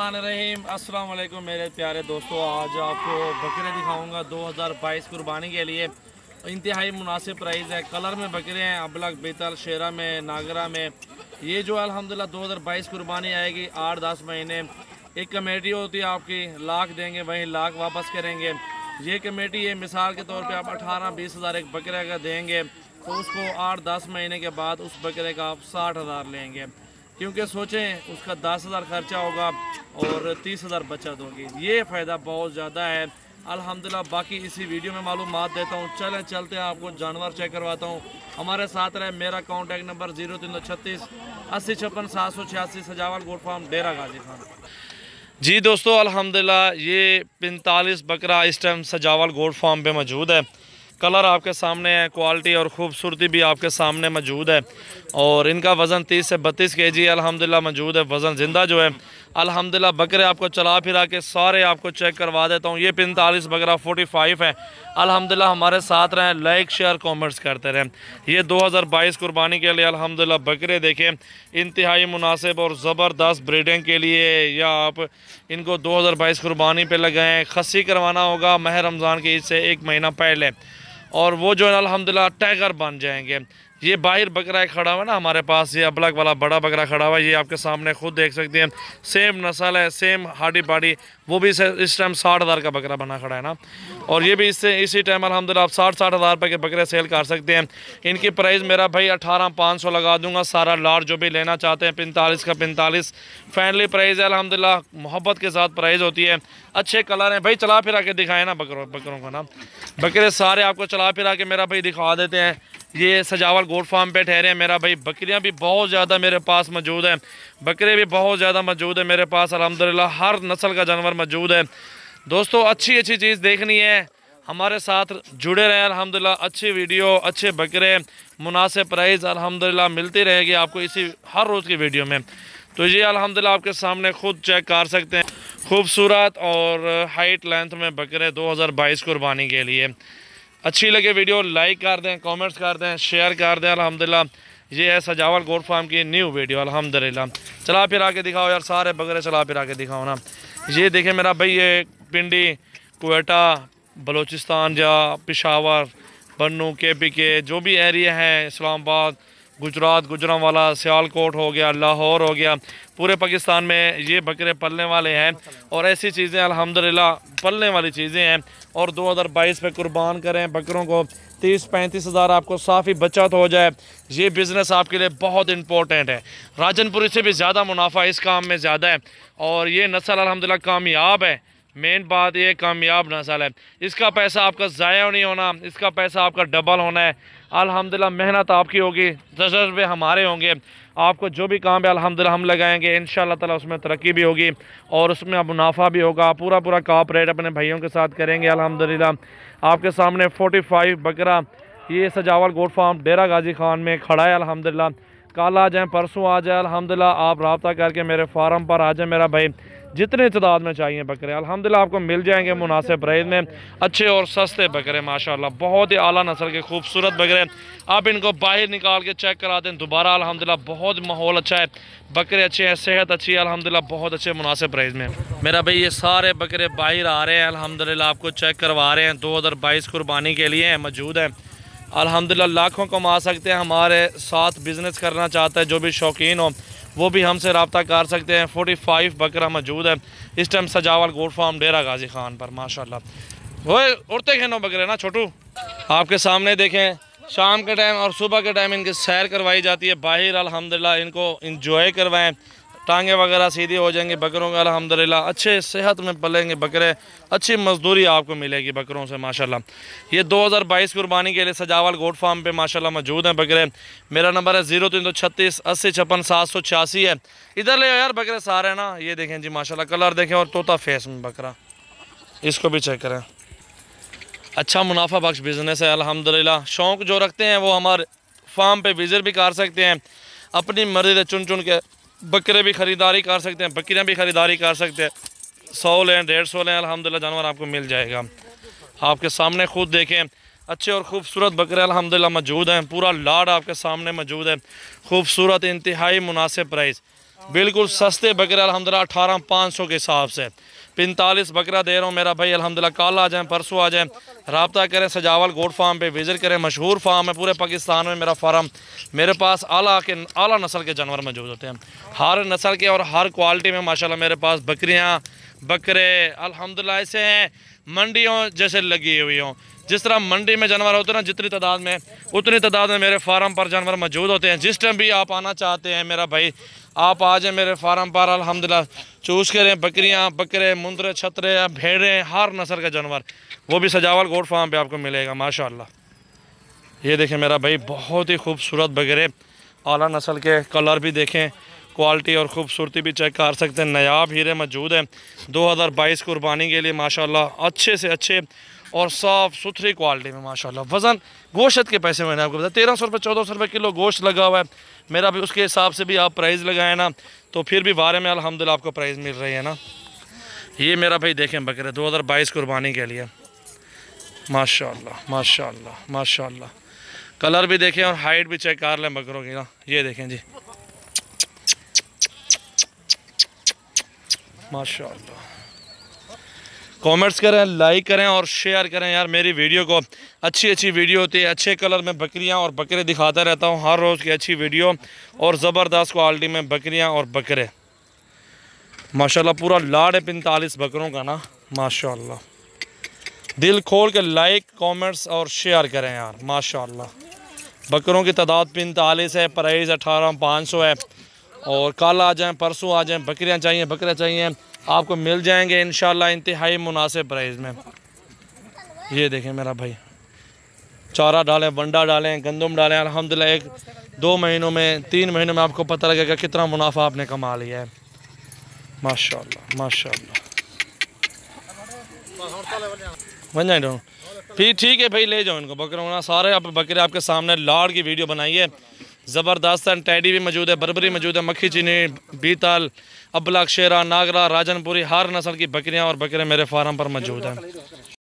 रहीम अस्सलाम वालेकुम मेरे प्यारे दोस्तों आज आपको बकरे दिखाऊंगा 2022 कुर्बानी के लिए इंतहाई मुनासिब प्राइस है कलर में बकरे हैं अबलग बेतल शेरा में नागरा में ये जो अल्हम्दुलिल्लाह 2022 कुर्बानी आएगी आठ दस महीने एक कमेटी होती है आपकी लाख देंगे वहीं लाख वापस करेंगे ये कमेटी है मिसाल के तौर पर आप अठारह बीस हज़ार एक बकरे का देंगे तो उसको आठ दस महीने के बाद उस बकरे का आप साठ हज़ार लेंगे क्योंकि सोचें उसका दस हज़ार खर्चा होगा और तीस हज़ार बचत होगी ये फ़ायदा बहुत ज़्यादा है अल्हम्दुलिल्लाह बाकी इसी वीडियो में मालूम देता हूँ चलें चलते हैं आपको जानवर चेक करवाता हूँ हमारे साथ रहे मेरा कॉन्टैक्ट नंबर जीरो तीन सौ छत्तीस अस्सी छप्पन सात सौ छियासी सजावल गोट फार्म डेरा गाजी खान जी दोस्तों अल्हम्दुलिल्लाह ये पैंतालीस बकरा इस टाइम सजावल गोट फार्म पर मौजूद है कलर आपके सामने है क्वालिटी और ख़ूबसूरती भी आपके सामने मौजूद है और इनका वज़न 30 से 32 के जी अलहमदिल्ला मौजूद है वज़न ज़िंदा जो है अलहमदिल्ला बकरे आपको चला फिरा के सारे आपको चेक करवा देता हूँ ये पैंतालीस बकरा 45 है अलहमदिल्ला हमारे साथ रहें लाइक शेयर कॉमेंट्स करते रहें ये 2022 कुर्बानी के लिए अलहमदिल्ला बकरे देखें इंतहाई मुनासिब और ज़बरदस्त ब्रीडिंग के लिए या आप इनको बाईस कुर्बानी पर लगाएँ खसी करवाना होगा माह रमज़ान की ईद से एक महीना पहले और वो जो है अलहमदिल्ला टाइगर बन जाएंगे ये बाहर बकरा खड़ा हुआ ना हमारे पास ये अबलग वाला बड़ा बकरा खड़ा हुआ है ये आपके सामने खुद देख सकते हैं सेम नसल है सेम हाडी पाड़ी वो भी इस टाइम साठ हज़ार का बकरा बना खड़ा है ना और ये भी इससे इसी टाइम अलहमदिल्ला आप साठ साठ हज़ार रुपये के बकरे सेल कर सकते हैं इनकी प्राइस मेरा भाई अठारह पाँच सौ लगा दूंगा सारा लार्ज जो भी लेना चाहते हैं पैंतालीस का पैंतालीस फाइनली प्राइस है अलहमदिल्ला मोहब्बत के साथ प्राइस होती है अच्छे कलर हैं भाई चला फिरा के दिखाएं ना बकरों बकरों का ना बकरे सारे आपको चला फिरा के मेरा भाई दिखा देते हैं ये सजावल गोट फार्म पे ठहरे हैं मेरा भाई बकरियां भी बहुत ज़्यादा मेरे पास मौजूद हैं बकरे भी बहुत ज़्यादा मौजूद है मेरे पास अलहमदिल्ला हर नस्ल का जानवर मौजूद है दोस्तों अच्छी अच्छी चीज़ देखनी है हमारे साथ जुड़े रहें अलहमदिल्ला अच्छी वीडियो अच्छे बकरे मुनासिब प्राइज़ अलहमदिल्ला मिलती रहेगी आपको इसी हर रोज़ की वीडियो में तो ये अलहमदिल्ला आपके सामने ख़ुद चेक कर सकते हैं खूबसूरत और हाइट लेंथ में बकरे 2022 कुर्बानी के लिए अच्छी लगे वीडियो लाइक कर दें कमेंट्स कर दें शेयर कर दें अलहमदिल्ला ये है सजावल गोड फार्म की न्यू वीडियो अलहमदिल्ला चला फिर आके दिखाओ यार सारे बकरे चला फिर आके दिखाओ ना ये देखें मेरा भाई ये पिंडी कोटा बलूचिस्तान या पिशावर बनू के पी के जो भी एरिया हैं इस्लामाबाद गुजरात गुजरावाला सियालकोट हो गया लाहौर हो गया पूरे पाकिस्तान में ये बकरे पलने वाले हैं और ऐसी चीज़ें अल्हम्दुलिल्लाह पलने वाली चीज़ें हैं और 2022 में कुर्बान करें बकरों को तीस पैंतीस हज़ार आपको साफ़ ही बचत हो जाए ये बिज़नेस आपके लिए बहुत इंपॉर्टेंट है राजनपुरी से भी ज़्यादा मुनाफा इस काम में ज़्यादा है और ये नसल अलहमदिल्ला कामयाब है मेन बात ये कामयाब नसल है इसका पैसा आपका ज़ाया नहीं होना इसका पैसा आपका डबल होना है अलहमदिल्ला मेहनत आपकी होगी तजर्बे हमारे होंगे आपको जो भी काम है अलहमदिल्ला हम लगाएंगे इन ताला उसमें तरक्की भी होगी और उसमें अब मुनाफा भी होगा पूरा पूरा कापरेट अपने भाइयों के साथ करेंगे अलहमदिल्ला आपके सामने फोर्टी फाइव बकरा ये सजावल गोड फार्म डेरा गाजी खान में खड़ा है अलहमदिल्ला कल आ जाएँ परसों आ जाए अलहमदिल्ला आप रबता करके मेरे फार्म पर आ जाएँ मेरा भाई जितने तादाद में चाहिए बकरे अलहमदिल्ला आपको मिल जाएंगे मुनासिब रेट में अच्छे और सस्ते बकरे माशाल्लाह बहुत ही आला नसल के खूबसूरत बकरे आप इनको बाहर निकाल के चेक करा दें दोबारा अलहमदिल्ला बहुत माहौल अच्छा है बकरे अच्छे हैं सेहत अच्छी है अलहमदिल्ला बहुत अच्छे मुनासिब रेट में मेरा भाई ये सारे बकरे बाहर आ रहे हैं अलहमदिल्ला आपको चेक करवा रहे हैं दो हज़ार बाईस कुर्बानी के लिए मौजूद हैं अल्हम्दुलिल्लाह लाखों कमा सकते हैं हमारे साथ बिज़नेस करना चाहता है जो भी शौकीन हो वो भी हमसे रबता कर सकते हैं फोर्टी फाइव बकरा मौजूद है इस टाइम सजावल गोड फार्म डेरा गाजी खान पर माशाल्लाह वो उड़ते खेनो बकरे ना छोटू आपके सामने देखें शाम के टाइम और सुबह के टाइम इनकी सैर करवाई जाती है बाहर अलहमदिल्ला इनको इंजॉय करवाएँ टांगे वगैरह सीधी हो जाएंगे बकरों का अलहमदिल्ला अच्छे सेहत में पलेंगे बकरे अच्छी मजदूरी आपको मिलेगी बकरों से माशाल्लाह ये 2022 कुर्बानी के लिए सजावल गोट फार्म पे माशाल्लाह मौजूद हैं बकरे मेरा नंबर है जीरो तीन सौ छत्तीस अस्सी छप्पन सात सौ छियासी है इधर ले यार बकरे सारे ना ये देखें जी माशा कलर देखें और तोता फेस में बकरा इसको भी चेक करें अच्छा मुनाफा बख्श बिज़नेस है अलहमदिल्ला शौक जो रखते हैं वो हमारे फार्म पर विज़िट भी कर सकते हैं अपनी मर्ज़ी से चुन चुन के बकरे भी ख़रीदारी कर सकते हैं बकरियाँ भी ख़रीदारी कर सकते हैं सौ लें डेढ़ सौ लें अलहमदिल्ला जानवर आपको मिल जाएगा आपके सामने खुद देखें अच्छे और ख़ूबसूरत बकरे अलहमदिल्ला मौजूद हैं पूरा लाड आपके सामने मौजूद है खूबसूरत इंतहाई मुनासिब प्राइस बिल्कुल सस्ते बकरे अलहमदिल्ला अठारह पाँच सौ के हिसाब से पैंतालीस बकरा दे रहा हूँ मेरा भाई अलहमदिल्ला कल आ जाएँ परसों आ जाएँ रबता करें सजावल गोड फार्म पे विज़िट करें मशहूर फार्म है पूरे पाकिस्तान में मेरा फार्म मेरे पास आला के आला नस्ल के जानवर मौजूद होते हैं हर नस्ल के और हर क्वालिटी में माशा मेरे पास बकरियाँ बकरे अलहमदिल्ला ऐसे हैं मंडियों जैसे लगी हुई हों जिस तरह मंडी में जानवर होते हैं ना जितनी तादाद में उतनी तादाद में मेरे फार्म पर जानवर मौजूद होते हैं जिस टाइम भी आप आना चाहते हैं मेरा भाई आप आ जाए मेरे फार्म पर अलहमदिल्ला चूज करें बकरियाँ बकरे मुंदरे छतरे भेड़े हर नसर का जानवर वो भी सजावल गोड फार्म पे आपको मिलेगा माशा ये देखें मेरा भाई बहुत ही खूबसूरत बकरे आला नस्ल के कलर भी देखें क्वालिटी और ख़ूबसूरती भी चेक कर सकते हैं नयाब हीरे मौजूद हैं 2022 कुर्बानी के लिए माशाल्लाह अच्छे से अच्छे और साफ़ सुथरी क्वालिटी में माशाल्लाह वज़न गोश्त के पैसे मैंने आपको बताया तेरह सौ रुपये चौदह सौ रुपये किलो गोश्त लगा हुआ है मेरा भी उसके हिसाब से भी आप प्राइस लगाए ना तो फिर भी बारे में अलहमदिल्ला आपको प्राइस मिल रही है ना ये मेरा भाई देखें बकरे दो हज़ार बाईस कुर्बानी के लिए माशा माशा माशा कलर भी देखें और हाइट भी चेक कर लें बकरों की ना ये देखें जी माशा कमेंट्स करें लाइक करें और शेयर करें यार मेरी वीडियो को अच्छी अच्छी वीडियो होती है अच्छे कलर में बकरियां और बकरे दिखाता रहता हूं हर रोज़ की अच्छी वीडियो और ज़बरदस्त क्वालिटी में बकरियां और बकरे माशाल्लाह पूरा लाड है पैंतालीस बकरों का ना माशाल्लाह दिल खोल के लाइक कमेंट्स और शेयर करें यार माशा बकरों की तादाद पैंतालीस है प्राइस अठारह पाँच सौ है और कल आ जाएँ परसों आ जाएँ बकरियाँ चाहिए बकरे चाहिए आपको मिल जाएंगे इन इंतहाई मुनासिब प्राइस में ये देखें मेरा भाई चारा डालें बंडा डालें गंदम डालें अलहमदिल्ला एक दो महीनों में तीन महीनों में आपको पता लगेगा कितना मुनाफा आपने कमा लिया है माशा माशा बन जाए फिर ठीक है भाई ले जाओ इनको बकरा सारे आप बकरे आपके सामने लाड़ की वीडियो बनाइए ज़बरदास्तान टैडी भी मौजूद है बरबरी मौजूद है मक्खी चीनी बीताल अबलाक शेरा नागरा राजनपुरी हर नस्ल की बकरियाँ और बकरे मेरे फार्म पर मौजूद हैं